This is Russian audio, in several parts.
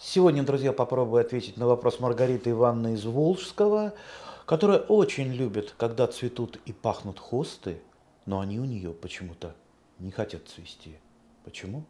Сегодня, друзья, попробую ответить на вопрос Маргариты Ивановны из Волжского, которая очень любит, когда цветут и пахнут хосты, но они у нее почему-то не хотят цвести. Почему?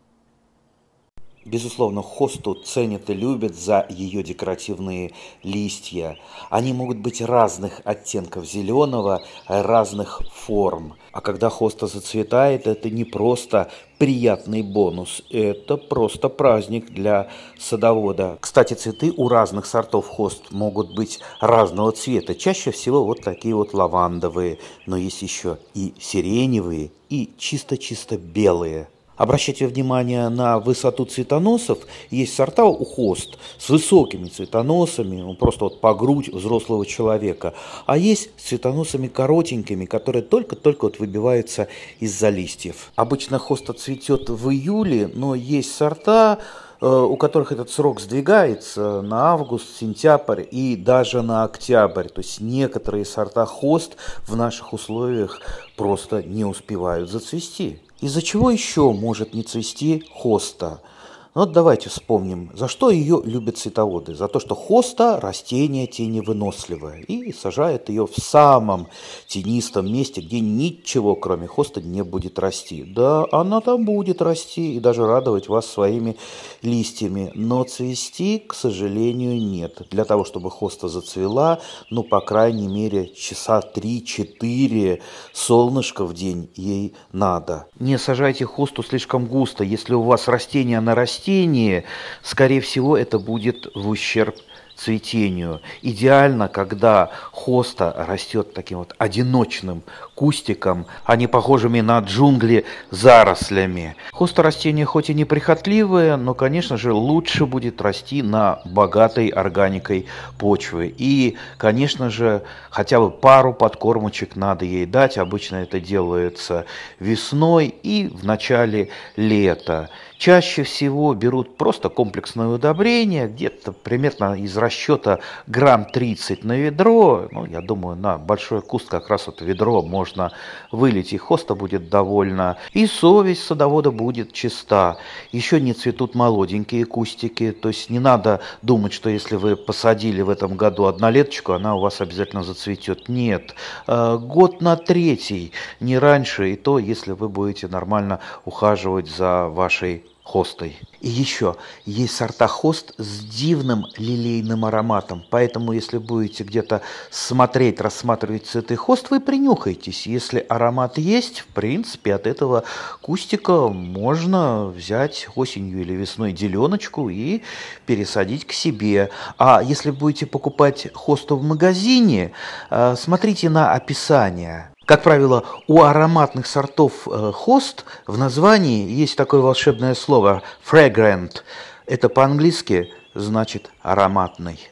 Безусловно, хосту ценят и любят за ее декоративные листья. Они могут быть разных оттенков зеленого, разных форм. А когда хоста зацветает, это не просто приятный бонус, это просто праздник для садовода. Кстати, цветы у разных сортов хост могут быть разного цвета. Чаще всего вот такие вот лавандовые, но есть еще и сиреневые, и чисто-чисто белые. Обращайте внимание на высоту цветоносов. Есть сорта у хост с высокими цветоносами, ну, просто вот по грудь взрослого человека. А есть с цветоносами коротенькими, которые только-только вот выбиваются из-за листьев. Обычно хоста цветет в июле, но есть сорта, Э, у которых этот срок сдвигается на август, сентябрь и даже на октябрь. То есть некоторые сорта хост в наших условиях просто не успевают зацвести. Из-за чего еще может не цвести хоста? Но ну, давайте вспомним, за что ее любят цветоводы. За то, что хоста – растение теневыносливое и сажает ее в самом тенистом месте, где ничего, кроме хоста, не будет расти. Да, она там будет расти и даже радовать вас своими листьями, но цвести, к сожалению, нет. Для того, чтобы хоста зацвела, ну, по крайней мере, часа 3-4 солнышко в день ей надо. Не сажайте хосту слишком густо, если у вас растение нарастет растение, скорее всего, это будет в ущерб цветению. Идеально, когда хоста растет таким вот одиночным кустиком, а не похожими на джунгли зарослями. Хоста растения хоть и неприхотливые, но, конечно же, лучше будет расти на богатой органикой почвы. И, конечно же, хотя бы пару подкормочек надо ей дать. Обычно это делается весной и в начале лета. Чаще всего берут просто комплексное удобрение, где-то примерно из России расчета грамм 30 на ведро, ну, я думаю, на большой куст как раз вот ведро можно вылить, и хоста будет довольна, и совесть садовода будет чиста. Еще не цветут молоденькие кустики, то есть не надо думать, что если вы посадили в этом году однолеточку, она у вас обязательно зацветет. Нет, э, год на третий, не раньше, и то, если вы будете нормально ухаживать за вашей хостой. И еще, есть сорта хост с дивным лилейным ароматом, поэтому если будете где-то смотреть, рассматривать цветы хост, вы принюхайтесь. Если аромат есть, в принципе, от этого кустика можно взять осенью или весной деленочку и пересадить к себе. А если будете покупать хосту в магазине, э, смотрите на описание. Как правило, у ароматных сортов э, хост в названии есть такое волшебное слово fragrant. Это по-английски значит ароматный.